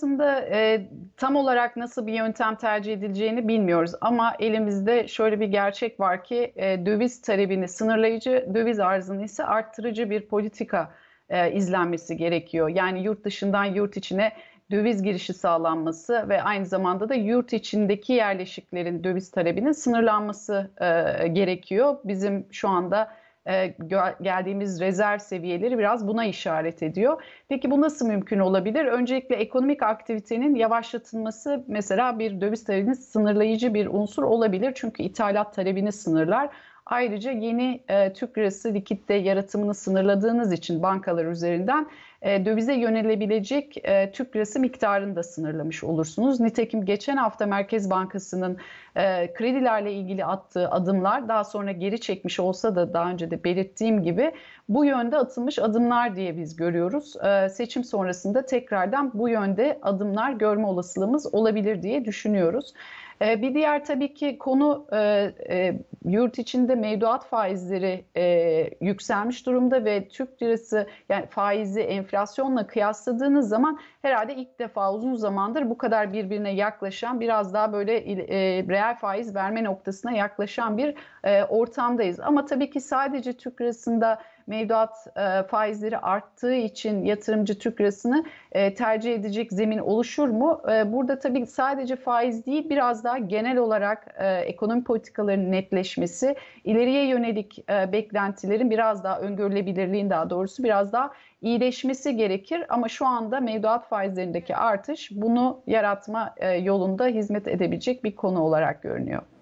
aslında e, tam olarak nasıl bir yöntem tercih edileceğini bilmiyoruz ama elimizde şöyle bir gerçek var ki e, döviz talebini sınırlayıcı, döviz arzını ise arttırıcı bir politika e, izlenmesi gerekiyor. Yani yurt dışından yurt içine döviz girişi sağlanması ve aynı zamanda da yurt içindeki yerleşiklerin döviz talebinin sınırlanması e, gerekiyor. Bizim şu anda e, geldiğimiz rezerv seviyeleri biraz buna işaret ediyor. Peki bu nasıl mümkün olabilir? Öncelikle ekonomik aktivitenin yavaşlatılması mesela bir döviz talebini sınırlayıcı bir unsur olabilir. Çünkü ithalat talebini sınırlar. Ayrıca yeni e, Türk lirası likitte yaratımını sınırladığınız için bankalar üzerinden e, dövize yönelebilecek e, Türk lirası miktarını da sınırlamış olursunuz. Nitekim geçen hafta Merkez Bankası'nın e, kredilerle ilgili attığı adımlar daha sonra geri çekmiş olsa da daha önce de belirttiğim gibi bu yönde atılmış adımlar diye biz görüyoruz. E, seçim sonrasında tekrardan bu yönde adımlar görme olasılığımız olabilir diye düşünüyoruz. E, bir diğer tabii ki konu e, e, yurt içinde mevduat faizleri e, yükselmiş durumda ve Türk lirası yani faizi enflasyonla kıyasladığınız zaman herhalde ilk defa uzun zamandır bu kadar birbirine yaklaşan biraz daha böyle e, reel faiz verme noktasına yaklaşan bir e, ortamdayız. Ama tabii ki sadece Türk lirasında mevduat e, faizleri arttığı için yatırımcı Türk lirasını e, tercih edecek zemin oluşur mu? E, burada tabii sadece faiz değil biraz daha genel olarak e, ekonomi politikalarının netleşmesi, ileriye yönelik e, beklentilerin biraz daha öngörülebilirliğin daha doğrusu biraz daha iyileşmesi gerekir ama şu anda mevduat faizlerindeki artış bunu yaratma e, yolunda hizmet edebilecek bir konu olarak görünüyor.